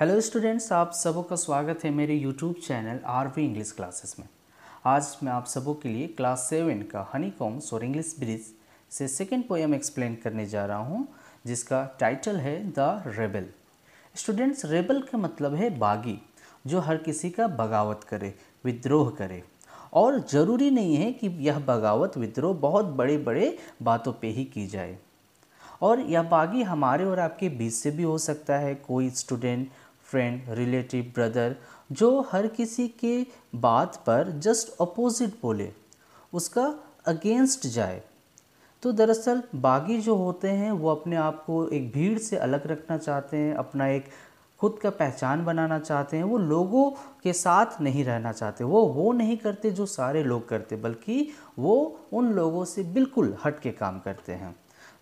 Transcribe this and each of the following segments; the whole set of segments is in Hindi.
हेलो स्टूडेंट्स आप सबों का स्वागत है मेरे YouTube channel R V English classes में आज मैं आप सबों के लिए क्लास सेवन का हनी कॉम्स और इंग्लिश ब्रिज से सेकेंड पोएम एक्सप्लेन करने जा रहा हूँ जिसका टाइटल है द रेबल स्टूडेंट्स रेबल का मतलब है बागी जो हर किसी का बगावत करे विद्रोह करे और ज़रूरी नहीं है कि यह बगावत विद्रोह बहुत बड़े बड़े बातों पे ही की जाए और यह बागी हमारे और आपके बीच से भी हो सकता है कोई स्टूडेंट फ्रेंड रिलेटिव ब्रदर जो हर किसी के बात पर जस्ट अपोजिट बोले उसका अगेंस्ट जाए तो दरअसल बागी जो होते हैं वो अपने आप को एक भीड़ से अलग रखना चाहते हैं अपना एक खुद का पहचान बनाना चाहते हैं वो लोगों के साथ नहीं रहना चाहते वो वो नहीं करते जो सारे लोग करते बल्कि वो उन लोगों से बिल्कुल हट के काम करते हैं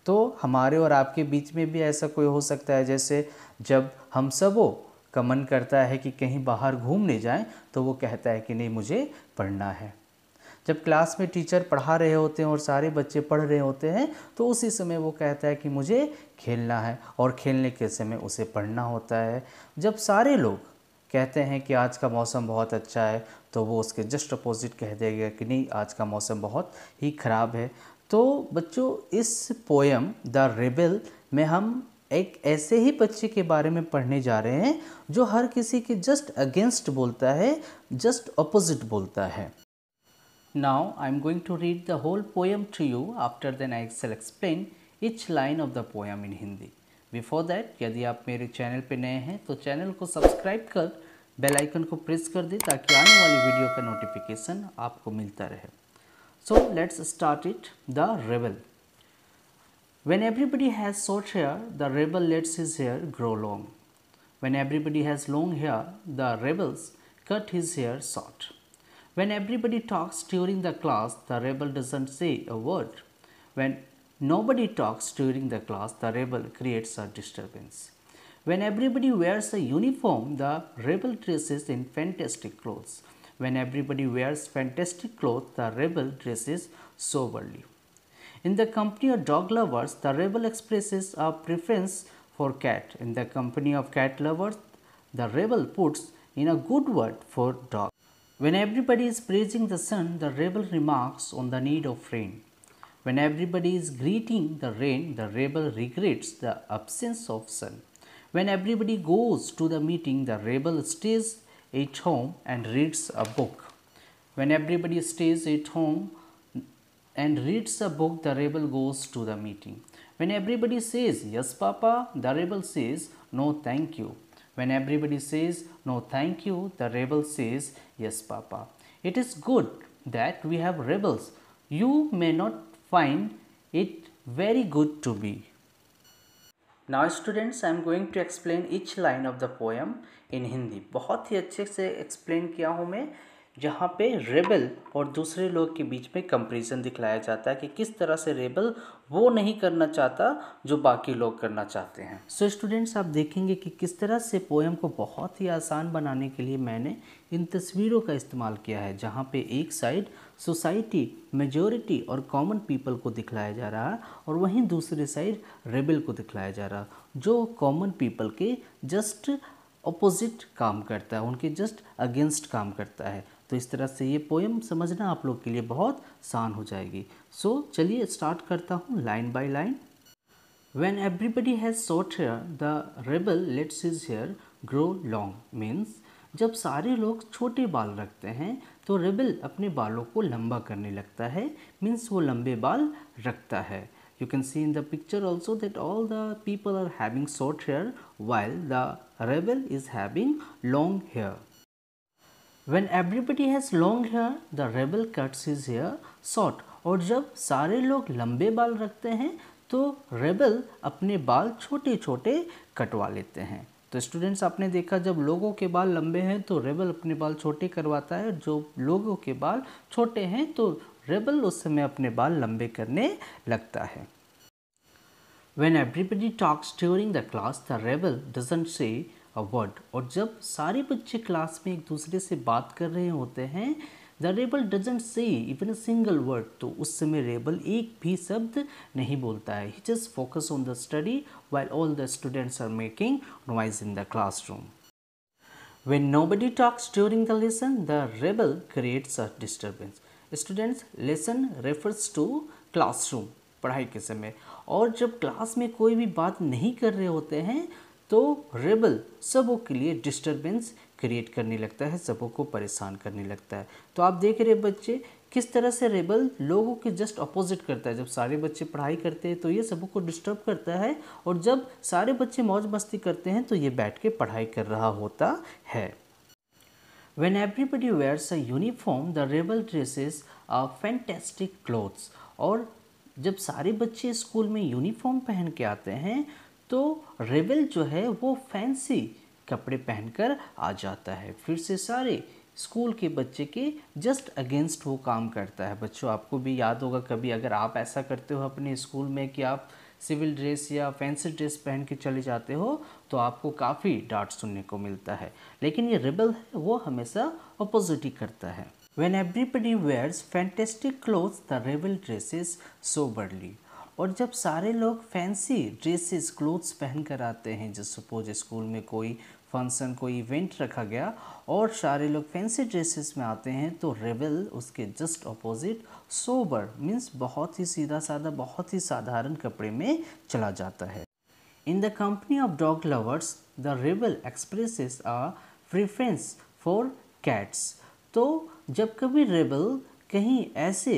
तो हमारे और आपके बीच में भी ऐसा कोई हो सकता है जैसे जब हम सबों का मन करता है कि कहीं बाहर घूमने जाएं तो वो कहता है कि नहीं मुझे पढ़ना है जब क्लास में टीचर पढ़ा रहे होते हैं और सारे बच्चे पढ़ रहे होते हैं तो उसी समय वो कहता है कि मुझे खेलना है और खेलने के समय उसे पढ़ना होता है जब सारे लोग कहते हैं कि आज का मौसम बहुत अच्छा है तो वो उसके जस्ट अपोजिट कह देगा कि नहीं आज का मौसम बहुत ही ख़राब है तो बच्चों इस पोएम द रेबल में हम एक ऐसे ही बच्चे के बारे में पढ़ने जा रहे हैं जो हर किसी के जस्ट अगेंस्ट बोलता है जस्ट अपोजिट बोलता है now I am going to read the whole poem to you after then I excel explain each line of the poem in Hindi before that यदि आप मेरे चैनल पर नए हैं तो चैनल को सब्सक्राइब कर बेल आइकन को प्रेस कर दें ताकि आने वाली वीडियो का नोटिफिकेशन आपको मिलता रहे so let's start it the rebel When everybody has short hair, the rebel lets his hair grow long. When everybody has long hair, the rebels cut his hair short. When everybody talks during the class, the rebel doesn't say a word. When nobody talks during the class, the rebel creates a disturbance. When everybody wears a uniform, the rebel dresses in fantastic clothes. When everybody wears fantastic clothes, the rebel dresses soberly. In the company of dog lovers, the rebel expresses a preference for cat. In the company of cat lovers, the rebel puts in a good word for dog. When everybody is praising the sun, the rebel remarks on the need of rain. When everybody is greeting the rain, the rebel regrets the absence of sun. When everybody goes to the meeting, the rebel stays at home and reads a book. When everybody stays at home and reads the book, the rebel goes to the meeting. When everybody says, Yes, Papa, the rebel says, No, thank you. When everybody says, No, thank you, the rebel says, Yes, Papa. It is good that we have rebels. You may not find it very good to be. Now, students, I am going to explain each line of the poem in Hindi. बहुत ही अच्छे से explain किया हूँ मैं जहाँ पे रेबल और दूसरे लोग के बीच में कंपेरिजन दिखलाया जाता है कि किस तरह से रेबल वो नहीं करना चाहता जो बाकी लोग करना चाहते हैं सो so, स्टूडेंट्स आप देखेंगे कि किस तरह से पोएम को बहुत ही आसान बनाने के लिए मैंने इन तस्वीरों का इस्तेमाल किया है जहाँ पे एक साइड सोसाइटी मेजोरिटी और कॉमन पीपल को दिखलाया जा रहा है और वहीं दूसरे साइड रेबल को दिखलाया जा रहा जो कॉमन पीपल के जस्ट अपोजिट काम करता है उनके जस्ट अगेंस्ट काम करता है तो इस तरह से ये पोएम समझना आप लोग के लिए बहुत आसान हो जाएगी सो so, चलिए स्टार्ट करता हूँ line by line when everybody has short hair the rebel lets his hair grow long means जब सारे लोग छोटे बाल रखते हैं तो रेबल अपने बालों को लंबा करने लगता है मीन्स वो लंबे बाल रखता है you can see in the picture also that all the people are having short hair while the rebel is having long hair when everybody has long hair the rebel cuts his hair short और जब सारे लोग लंबे बाल रखते हैं तो रेबल अपने बाल छोटे छोटे कटवा लेते हैं तो स्टूडेंट्स आपने देखा जब लोगों के बाल लंबे हैं तो रेबल अपने बाल छोटे करवाता है जो लोगों के बाल छोटे हैं तो रेबल उस समय अपने बाल लंबे करने लगता है when everybody talks during the class the rebel doesn't say word और जब सारे बच्चे क्लास में एक दूसरे से बात कर रहे होते हैं the rebel doesn't say even single word तो उस समय रेबल एक भी शब्द नहीं बोलता है he just focus on the study while all the students are making noise in the classroom buddy talks during the lesson the rebel creates a disturbance students lesson refers to classroom पढ़ाई के समय और जब क्लास में कोई भी बात नहीं कर रहे होते हैं तो रेबल सबों के लिए डिस्टरबेंस क्रिएट करने लगता है सबों को परेशान करने लगता है तो आप देख रहे बच्चे किस तरह से रेबल लोगों के जस्ट अपोजिट करता है जब सारे बच्चे पढ़ाई करते हैं तो ये सबों को डिस्टर्ब करता है और जब सारे बच्चे मौज मस्ती करते हैं तो ये बैठ के पढ़ाई कर रहा होता है when everybody wears a uniform the rebel dresses a fantastic clothes और जब सारे बच्चे स्कूल में यूनिफॉर्म पहन के आते हैं तो रेबेल जो है वो फैंसी कपड़े पहनकर आ जाता है फिर से सारे स्कूल के बच्चे के जस्ट अगेंस्ट वो काम करता है बच्चों आपको भी याद होगा कभी अगर आप ऐसा करते हो अपने स्कूल में कि आप सिविल ड्रेस या फैंसी ड्रेस पहन के चले जाते हो तो आपको काफ़ी डांट सुनने को मिलता है लेकिन ये रिबल है वो हमेशा अपोजिट ही करता है when everybody wears fantastic cloth the rebel dresses soberly और जब सारे लोग फैंसी ड्रेसेस क्लोथ्स पहन कर आते हैं जो सपोज स्कूल में कोई फंक्शन कोई इवेंट रखा गया और सारे लोग फैंसी ड्रेसेस में आते हैं तो रेबल उसके जस्ट अपोजिट सोबर मीन्स बहुत ही सीधा साधा बहुत ही साधारण कपड़े में चला जाता है in the company of dog lovers the rebel expresses a preference for cats तो जब कभी रेबल कहीं ऐसे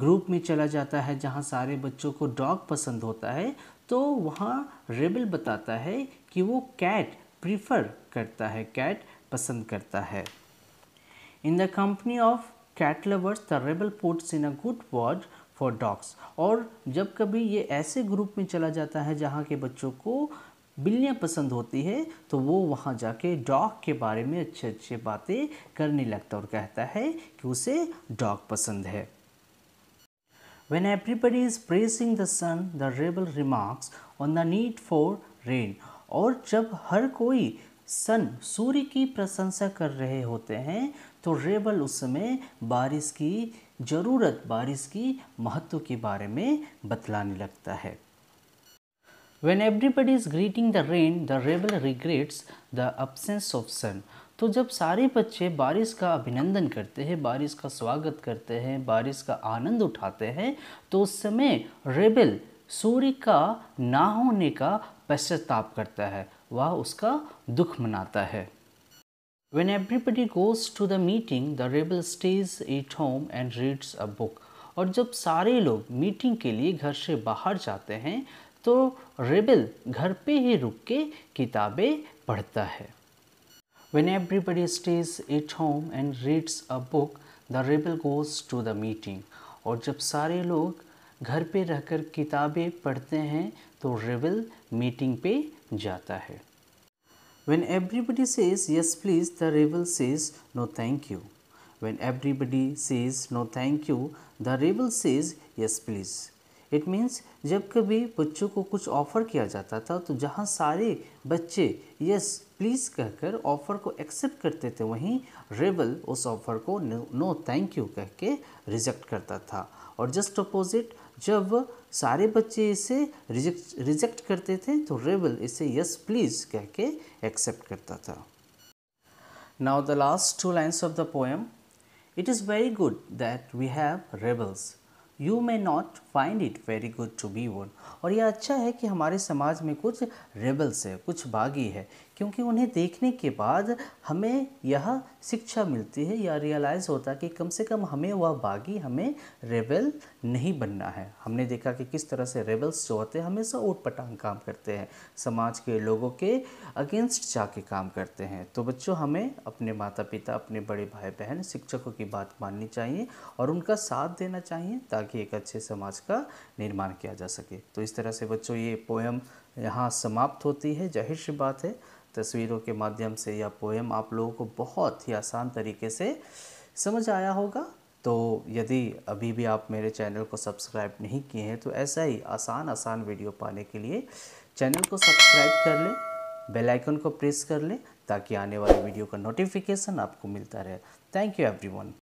ग्रुप में चला जाता है जहाँ सारे बच्चों को डॉग पसंद होता है तो वहाँ रेबल बताता है कि वो कैट प्रीफर करता है कैट पसंद करता है in the company of cat lovers the rebel puts in a good word for dogs और जब कभी ये ऐसे ग्रुप में चला जाता है जहाँ के बच्चों को बिल्लियाँ पसंद होती है तो वो वहाँ जाके डॉग के बारे में अच्छे अच्छे बातें करने लगता और कहता है कि उसे डॉग पसंद है When everybody is praising the sun, the rebel remarks on the need for rain. और जब हर कोई सन सूर्य की प्रशंसा कर रहे होते हैं तो रेबल उस समय बारिश की ज़रूरत बारिश की महत्व के बारे में बतलाने लगता है When everybody is greeting the rain, the rebel regrets the absence of sun. तो जब सारे बच्चे बारिश का अभिनंदन करते हैं बारिश का स्वागत करते हैं बारिश का आनंद उठाते हैं तो उस समय रेबल सूर्य का ना होने का पश्चाताप करता है वह उसका दुख मनाता है when everybody goes to the meeting the rebel stays at home and reads a book और जब सारे लोग मीटिंग के लिए घर से बाहर जाते हैं तो रेबल घर पे ही रुक के किताबें पढ़ता है When everybody stays at home and reads a book, the rebel goes to the meeting. और जब सारे लोग घर पे रहकर किताबें पढ़ते हैं तो रेबल मीटिंग पे जाता है when everybody says yes please the rebel says no thank you when everybody says no thank you the rebel says yes please it means जब कभी बच्चों को कुछ ऑफ़र किया जाता था तो जहाँ सारे बच्चे यस प्लीज़ कहकर ऑफ़र को एक्सेप्ट करते थे वहीं रेबल उस ऑफ़र को नो थैंक यू कह के रिजेक्ट करता था और जस्ट अपोजिट जब सारे बच्चे इसे रिजेक्ट रिजेक्ट करते थे तो रेबल इसे यस प्लीज़ कह के एक्सेप्ट करता था now the last two lines of the poem it is very good that we have rebels you may not find it very good to be one और यह अच्छा है कि हमारे समाज में कुछ रेबल्स है कुछ बागी है क्योंकि उन्हें देखने के बाद हमें यह शिक्षा मिलती है या रियलाइज़ होता है कि कम से कम हमें वह बागी हमें रेबल नहीं बनना है हमने देखा कि किस तरह से रेबल्स जो होते हैं हमेशा ऊट पटांग काम करते हैं समाज के लोगों के अगेंस्ट जाके काम करते हैं तो बच्चों हमें अपने माता पिता अपने बड़े भाई बहन शिक्षकों की बात माननी चाहिए और उनका साथ देना चाहिए ताकि एक अच्छे समाज का निर्माण किया जा सके तो इस तरह से बच्चों ये पोएम यहाँ समाप्त होती है जाहिर सी बात है तस्वीरों के माध्यम से या पोएम आप लोगों को बहुत ही आसान तरीके से समझ आया होगा तो यदि अभी भी आप मेरे चैनल को सब्सक्राइब नहीं किए हैं तो ऐसा ही आसान आसान वीडियो पाने के लिए चैनल को सब्सक्राइब कर लें बेल आइकन को प्रेस कर लें ताकि आने वाले वीडियो का नोटिफिकेशन आपको मिलता रहे थैंक यू एवरीवन